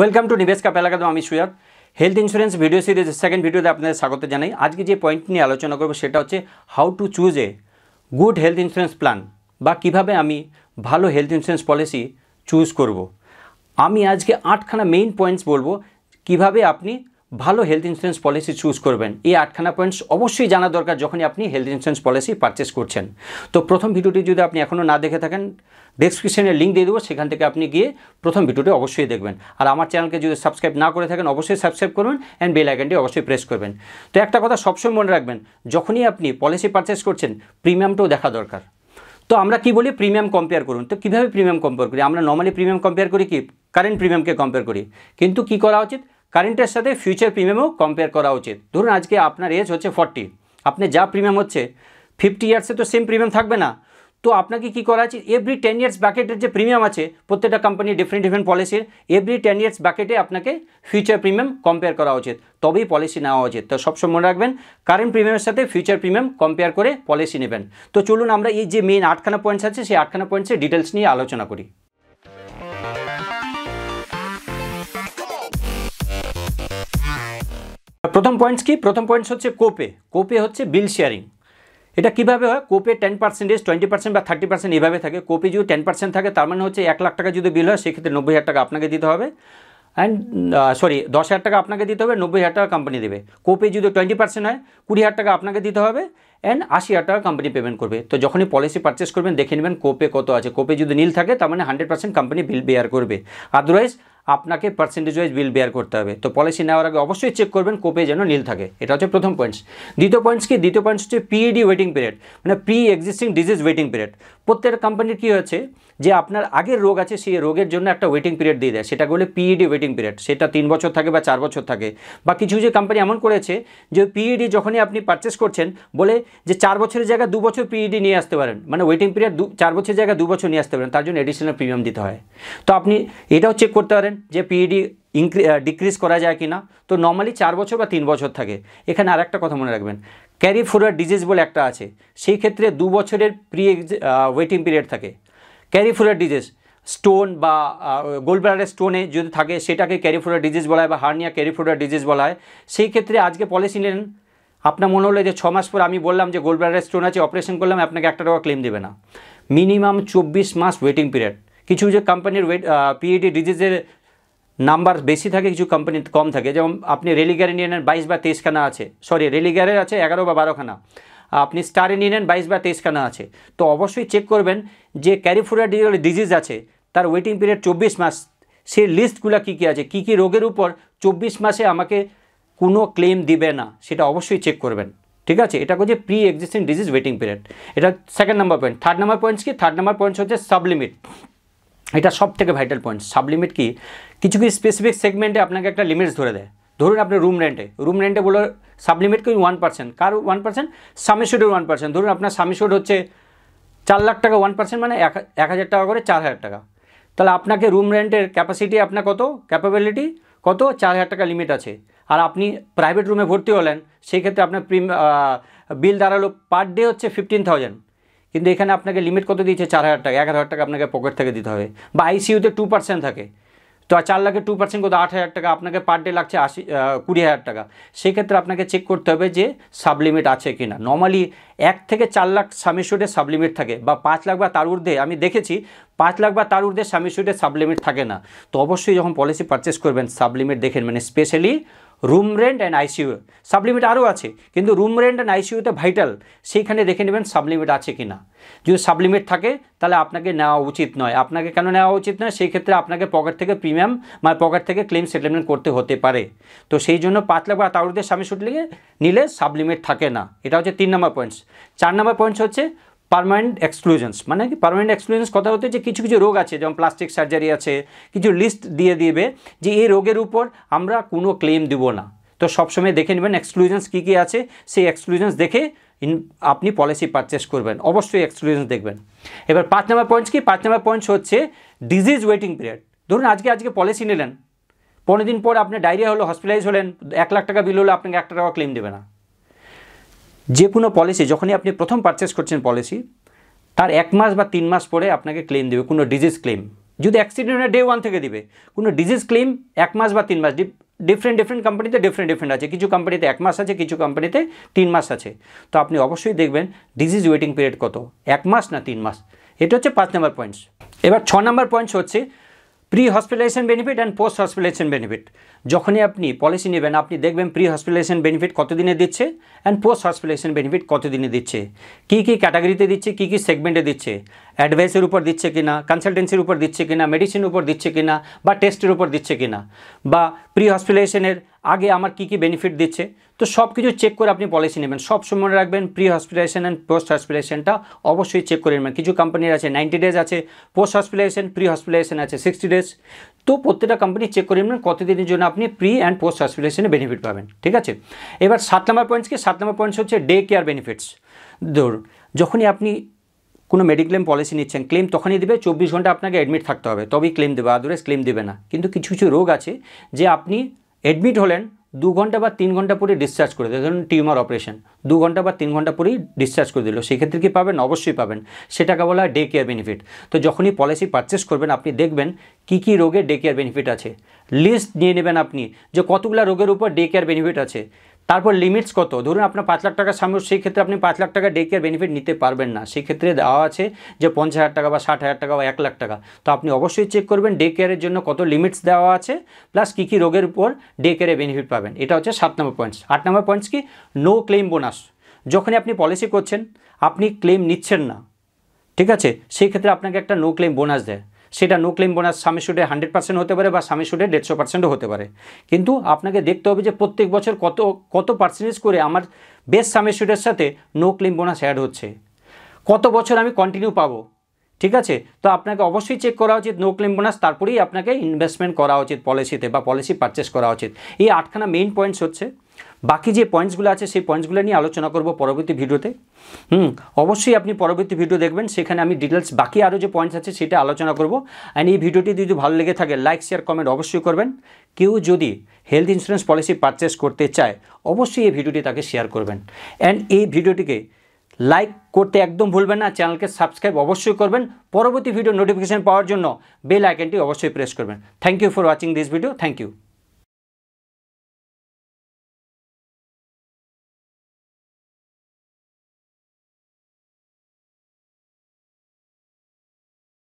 Welcome to নিবেশ কাপ এলাকা আমি সুয়াদ health insurance video series second ভিডিওতে আপনাদের স্বাগত জানাই আজকে যে পয়েন্ট নিয়ে আলোচনা করবো সেটা হচ্ছে how to choose a good health insurance plan বা কিভাবে আমি ভালো হেলথ ইন্স্যুরেন্স পলিসি চুজ করব। আমি আজকে আটখানা মেইন পয়েন্টস বলবো কিভাবে আপনি ভালো হেলথ ইন্স্যুরেন্স পলিসি চুজ করবেন এই আটখানা পয়েন্টস অবশ্যই জানা দরকার যখনই আপনি হেলথ ইন্স্যুরেন্স পলিসি পারচেস করছেন তো প্রথম ভিডিওটি যদি আপনি এখনও না দেখে থাকেন ডিসক্রিপশনে লিঙ্ক দিয়ে দেবো সেখান থেকে আপনি গিয়ে প্রথম ভিডিওটি অবশ্যই দেখবেন আর আমার চ্যানেলকে যদি সাবস্ক্রাইব না করে থাকেন অবশ্যই সাবস্ক্রাইব করবেন অ্যান্ড বেল আইকনটি অবশ্যই প্রেস করবেন তো একটা কথা সবসময় মনে রাখবেন যখনই আপনি পলিসি পারচেস করছেন প্রিমিয়ামটাও দেখা দরকার তো আমরা কি বলি প্রিমিয়াম কম্পেয়ার করুন তো কীভাবে প্রিমিয়াম কম্পেয়ার করি আমরা নর্মালি প্রিমিয়াম কম্পেয়ার করি কি কারেন্ট প্রিমিয়ামকে কম্পেয়ার করি কিন্তু কি করা উচিত কারেন্টের সাথে ফিউচার প্রিমিয়ামও কম্পেয়ার করা উচিত ধরুন আজকে আপনার এজ হচ্ছে ফর্টি আপনি যা প্রিমিয়াম হচ্ছে ফিফটি ইয়ার্সে তো সেম প্রিমিয়াম থাকবে না তো আপনাকে কি করা আছে এভরি টেন ইয়ার্স ব্যাকেটের যে প্রিমিয়াম আছে প্রত্যেকটা কোম্পানি ডিফারেন্ট ডিফারেন্ট পলিসির এভরি টেন ইয়ার্স ব্যাকেটে আপনাকে ফিউচার প্রিমিয়াম কম্পেয়ার করা উচিত তবেই পলিসি নেওয়া উচিত তো সবসময় মনে রাখবেন কারেন্ট প্রিমিয়ামের সাথে ফিউচার প্রিমিয়াম কম্পেয়ার করে পলিসি নেবেন তো চলুন আমরা এই যে মেন আটখানা পয়েন্টস আছে সেই আটখানা পয়েন্টসের ডিটেলস নিয়ে আলোচনা করি প্রথম পয়েন্টস কি প্রথম পয়েন্টস হচ্ছে কোপে কোপে হচ্ছে বিল শেয়ারিং এটা কিভাবে হয় copay ten percentage twenty percent বা থার্টি পার্সেন্ট এভাবে থাকে কোপে যদি টেন পার্সেন্ট থাকে তার মানে হচ্ছে এক লাখ টাকা যদি বিল হয় সেক্ষেত্রে নব্বই হাজার টাকা আপনাকে দিতে হবে অ্যান্ড সরি দশ হাজার টাকা আপনাকে দিতে হবে নব্বই হাজার টাকা কোম্পানি দেবে কোপে যদি টোয়েন্টি পার্সেন্ট হয় কুড়ি হাজার টাকা আপনাকে দিতে হবে অ্যান্ড আশি হাজার টাকা কোম্পানি পেমেন্ট করবে তো যখনই পলিসি পারচেস করবেন দেখে নেবেন কোপে কত আছে কোপে যদি নীল থাকে তার মানে hundred percent company bill bear করবে আদারওয়াইজ আপনাকে পার্সেন্টেজ ওয়াইজ বিল বেয়ার করতে হবে তো পলিসি নেওয়ার আগে অবশ্যই চেক করবেন কোপে যেন নীল থাকে এটা হচ্ছে প্রথম পয়েন্টস দ্বিতীয় পয়েন্টস কি দ্বিতীয় পয়েন্টস হচ্ছে পিইডি ওয়েটিং পিরিয়ড মানে pre existing disease waiting period প্রত্যেকটা কোম্পানির কী হয়েছে যে আপনার আগের রোগ আছে সেই রোগের জন্য একটা ওয়েটিং পিরিয়ড দিয়ে দেয় সেটা বলে পিইডি ওয়েটিং পিরিয়ড সেটা তিন বছর থাকে বা চার বছর থাকে বা কিছু কিছু কোম্পানি এমন করেছে যে পিইডি e যখনই আপনি পারচেস করছেন বলে যে চার বছরের জায়গায় দু বছর পিইডি e নিয়ে আসতে পারেন মানে ওয়েটিং পিরিয়ড দু চার বছরের জায়গায় দু বছর নিয়ে আসতে পারেন তার জন্য এডিশনাল প্রিমিয়াম দিতে হয় তো আপনি এটাও চেক করতে পারেন যে পিইডি ইনক্রি ডিক্রিজ করা যায় কি না তো নর্মালি চার বছর বা তিন বছর থাকে এখানে আর একটা কথা মনে রাখবেন ক্যারিফোরা ডিজিজ বলে একটা আছে সেই ক্ষেত্রে দু বছরের প্রি ওয়েটিং পিরিয়ড থাকে ক্যারিফোরা ডিজিজ স্টোন বা গোলব্লাডারের স্টোনে যদি থাকে সেটাকে ক্যারিফোরা ডিজিজ বলা হয় বা হার্নিয়া ক্যারিফোরা ডিজিজ বলা হয় সেই ক্ষেত্রে আজকে পলিসি নিলেন আপনার মনে হলো যে ছ মাস পর আমি বললাম যে গোলব্লাডারের স্টোন আছে অপারেশন করলাম আপনাকে একটা টাকা ক্লেম দেবে না মিনিমাম চব্বিশ মাস ওয়েটিং পিরিয়ড কিছু যে কোম্পানির ওয়েট পিএইডি ডিজিজের নাম্বার বেশি থাকে কিছু কোম্পানি কম থাকে যেমন আপনি রেলিগারে নিয়ে নেন বাইশ বা তেইশখানা আছে সরি রেলিগারের আছে এগারো বা বারোখানা আপনি স্টারে নিয়ে নেন বাইশ বা তেইশখানা আছে তো অবশ্যই চেক করবেন যে ক্যারিফোরা ডিজিজ আছে তার ওয়েটিং পিরিয়ড চব্বিশ মাস সে লিস্টগুলো কী কী আছে কী কী রোগের উপর চব্বিশ মাসে আমাকে কোনো ক্লেম দিবে না সেটা অবশ্যই চেক করবেন ঠিক আছে এটা হচ্ছে pre existing disease waiting period এটা second number point third number points কি থার্ড নাম্বার পয়েন্টস হচ্ছে সাবলিমিট এটা সব থেকে ভাইটাল পয়েন্ট সাবলিমিট কি কিছু কিছু স্পেসিফিক সেগমেন্টে আপনাকে একটা লিমিটস ধরে দেয় ধরুন আপনি রুম রেন্টে রুম রেন্টে বলে সাবলিমিট কি ওয়ান পার্সেন্ট কার ওয়ান পার্সেন্ট সামিশোডের ওয়ান পার্সেন্ট ধরুন আপনার সামিশোড হচ্ছে চার লাখ টাকা ওয়ান পার্সেন্ট মানে এক এক হাজার টাকা করে চার হাজার টাকা তাহলে আপনাকে রুম রেন্টের ক্যাপাসিটি আপনার কত ক্যাপাবিলিটি কত চার হাজার টাকা লিমিট আছে আর আপনি প্রাইভেট রুমে ভর্তি হলেন সেই ক্ষেত্রে আপনার প্রিম বিল দাঁড়ালো পার ডে হচ্ছে ফিফটিন থাউজেন্ড কিন্তু এখানে আপনাকে লিমিট কত দিয়েছে চার হাজার টাকা এক হাজার টাকা আপনাকে পকেট থেকে দিতে হবে বা আইসিউতে টু পার্সেন্ট থাকে তো আর চার লাখে টু পার্সেন্ট কত আট হাজার টাকা আপনাকে পার ডে লাগছে আশি কুড়ি হাজার টাকা সেক্ষেত্রে আপনাকে চেক করতে হবে যে সাবলিমিট আছে কি না নর্মালি এক থেকে চার লাখ সুটে সাবলিমিট থাকে বা পাঁচ লাখ বা তার ঊর্ধ্বে আমি দেখেছি পাঁচ লাখ বা তার ঊর্ধ্বে সুটে সাবলিমিট থাকে না তো অবশ্যই যখন পলিসি পারচেস করবেন সাবলিমিট দেখেন মানে specially room rent and ICU sublimit আরও আছে কিন্তু রুম রেন্ট অ্যান্ড আইসিইউতে ভাইটাল সেইখানে দেখে নেবেন সাবলিমিট আছে কি না যদি সাবলিমিট থাকে তাহলে আপনাকে নেওয়া উচিত নয় আপনাকে কেন নেওয়া উচিত নয় সেই ক্ষেত্রে আপনাকে পকেট থেকে প্রিমিয়াম বা মানে পকেট থেকে ক্লেম সেটেলমেন্ট করতে হতে পারে তো সেই জন্য পাঁচ লাখ বা তাওরুদের স্বামী শুট নিলে সাবলিমিট থাকে না এটা হচ্ছে তিন নম্বর পয়েন্টস চার নম্বর পয়েন্টস হচ্ছে পারমানেন্ট এক্সক্লুজনস মানে কি পারমানেন্ট এক্সক্লুজনস কথা হতে যে কিছু কিছু রোগ আছে যেমন প্লাস্টিক সার্জারি আছে কিছু লিস্ট দিয়ে দিবে যে এই রোগের উপর আমরা কোনো ক্লেম দিব না তো সবসময় দেখে নেবেন এক্সক্লুজনস কী কী আছে সেই এক্সক্লুজনস দেখে আপনি পলিসি পারচেস করবেন অবশ্যই এক্সক্লুজনস দেখবেন এবার পাঁচ নম্বর পয়েন্টস কি পাঁচ নম্বর পয়েন্টস হচ্ছে ডিজিজ ওয়েটিং পিরিয়ড ধরুন আজকে আজকে পলিসি নিলেন পনেরো দিন পর আপনার ডায়রিয়া হলো হসপিটালাইজ হলেন এক লাখ টাকা বিল হলো আপনাকে একটা টাকা ক্লেম দেবে না যে কোনো পলিসি যখনই আপনি প্রথম পারচেস করছেন পলিসি তার এক মাস বা তিন মাস পরে আপনাকে ক্লেম দেবে কোনো ডিজিজ ক্লেম যদি অ্যাক্সিডেন্ট ডে ওয়ান থেকে দিবে কোনো ডিজিজ ক্লেম এক মাস বা তিন মাস ডিফারেন্ট ডিফারেন্ট কোম্পানিতে ডিফারেন্ট ডিফারেন্ট আছে কিছু কোম্পানিতে এক মাস আছে কিছু কোম্পানিতে তিন মাস আছে তো আপনি অবশ্যই দেখবেন ডিজিজ ওয়েটিং পিরিয়ড কত এক মাস না তিন মাস এটা হচ্ছে পাঁচ নম্বর পয়েন্টস এবার ছ নম্বর পয়েন্টস হচ্ছে pre hospitalisation benefit and post hospitalisation benefit যখনই আপনি পলিসি নেবেন আপনি দেখবেন প্রি হসপিটালাইজেশন বেনিফিট কতদিনে দিচ্ছে অ্যান্ড পোস্ট হসপিটালাইজেশন বেনিফিট কতদিনে দিচ্ছে কী কী ক্যাটাগরিতে দিচ্ছে কী কী সেগমেন্টে দিচ্ছে অ্যাডভাইসের উপর দিচ্ছে কিনা কনসালটেন্সির উপর দিচ্ছে কিনা মেডিসিনের উপর দিচ্ছে কিনা বা টেস্টের উপর দিচ্ছে কিনা বা প্রি হসপিটালাইজেশনের আগে আমার কি কি বেনিফিট দিচ্ছে তো সব কিছু চেক করে আপনি পলিসি নেবেন সব সময় মনে রাখবেন প্রি হসপিটালাইজেশন অ্যান্ড পোস্ট হসপিটালাইজেশনটা অবশ্যই চেক করে নেবেন কিছু কোম্পানির আছে নাইনটি ডেজ আছে পোস্ট হসপিটালাইজেশন প্রি হসপিটালাইজেশন আছে সিক্সটি ডেজ তো প্রত্যেকটা কোম্পানি চেক করে নেবেন কতদিনের জন্য আপনি প্রি অ্যান্ড পোস্ট হসপিটালাইজেশনে বেনিফিট পাবেন ঠিক আছে এবার সাত নম্বর পয়েন্টস কি সাত নম্বর পয়েন্টস হচ্ছে ডে কেয়ার বেনিফিটস ধরুন যখনই আপনি কোনো মেডিক্লেম পলিসি নিচ্ছেন ক্লেম তখনই দেবে চব্বিশ ঘন্টা আপনাকে অ্যাডমিট থাকতে হবে তবেই ক্লেম দেবে আদারওয়াইজ ক্লেম দেবে না কিন্তু কিছু কিছু রোগ আছে যে আপনি অ্যাডমিট হলেন দু ঘন্টা বা তিন ঘন্টা পরে ডিসচার্জ করে দেয় ধরুন টিউমার অপারেশন দু ঘন্টা বা তিন ঘন্টা পরেই ডিসচার্জ করে দিল সেক্ষেত্রে কি পাবেন অবশ্যই পাবেন সেটাকে বলা হয় ডে কেয়ার বেনিফিট তো যখনই পলিসি পারচেস করবেন আপনি দেখবেন কি কি রোগে ডে কেয়ার বেনিফিট আছে লিস্ট নিয়ে নেবেন আপনি যে কতগুলো রোগের উপর ডে কেয়ার বেনিফিট আছে তারপর লিমিটস কত ধরুন আপনার পাঁচ লাখ টাকার সামনে সেই ক্ষেত্রে আপনি পাঁচ লাখ টাকা ডে কেয়ার বেনিফিট নিতে পারবেন না সেক্ষেত্রে দেওয়া আছে যে পঞ্চাশ হাজার টাকা বা ষাট হাজার টাকা বা এক লাখ টাকা তো আপনি অবশ্যই চেক করবেন ডে কেয়ারের জন্য কত লিমিটস দেওয়া আছে প্লাস কী কী রোগের উপর ডে কেয়ারে বেনিফিট পাবেন এটা হচ্ছে সাত নম্বর পয়েন্টস আট নম্বর পয়েন্টস কি নো ক্লেম বোনাস যখনই আপনি পলিসি করছেন আপনি ক্লেম নিচ্ছেন না ঠিক আছে সেই ক্ষেত্রে আপনাকে একটা নো ক্লেম বোনাস দেয় সেটা no claim bonus sum insured hundred percent হতে পারে বা সামি সুডে দেড়শো পার্সেন্টও হতে পারে কিন্তু আপনাকে দেখতে হবে যে প্রত্যেক বছর কত কত পার্সেন্টেজ করে আমার বেস্ট সামি সুডের সাথে নো ক্লেম বোনাস অ্যাড হচ্ছে কত বছর আমি কন্টিনিউ পাবো ঠিক আছে তো আপনাকে অবশ্যই চেক করা উচিত নো ক্লেম বোনাস তারপরেই আপনাকে ইনভেস্টমেন্ট করা উচিত পলিসিতে বা পলিসি পারচেস করা উচিত এই আটখানা মেইন পয়েন্টস হচ্ছে বাকি যে পয়েন্টসগুলো আছে সেই পয়েন্টসগুলো নিয়ে আলোচনা করব পরবর্তী ভিডিওতে হুম অবশ্যই আপনি পরবর্তী ভিডিও দেখবেন সেখানে আমি ডিটেলস বাকি আরও যে পয়েন্টস আছে সেটা আলোচনা করব অ্যান্ড এই ভিডিওটি যদি ভালো লেগে থাকে লাইক শেয়ার কমেন্ট অবশ্যই করবেন কেউ যদি হেলথ ইন্স্যুরেন্স পলিসি পারচেস করতে চায় অবশ্যই এই ভিডিওটি তাকে শেয়ার করবেন অ্যান্ড এই ভিডিওটিকে লাইক করতে একদম ভুলবেন না চ্যানেলকে সাবস্ক্রাইব অবশ্যই করবেন পরবর্তী ভিডিও নোটিফিকেশান পাওয়ার জন্য বেল আইকনটি অবশ্যই প্রেস করবেন thank you for watching this video thank you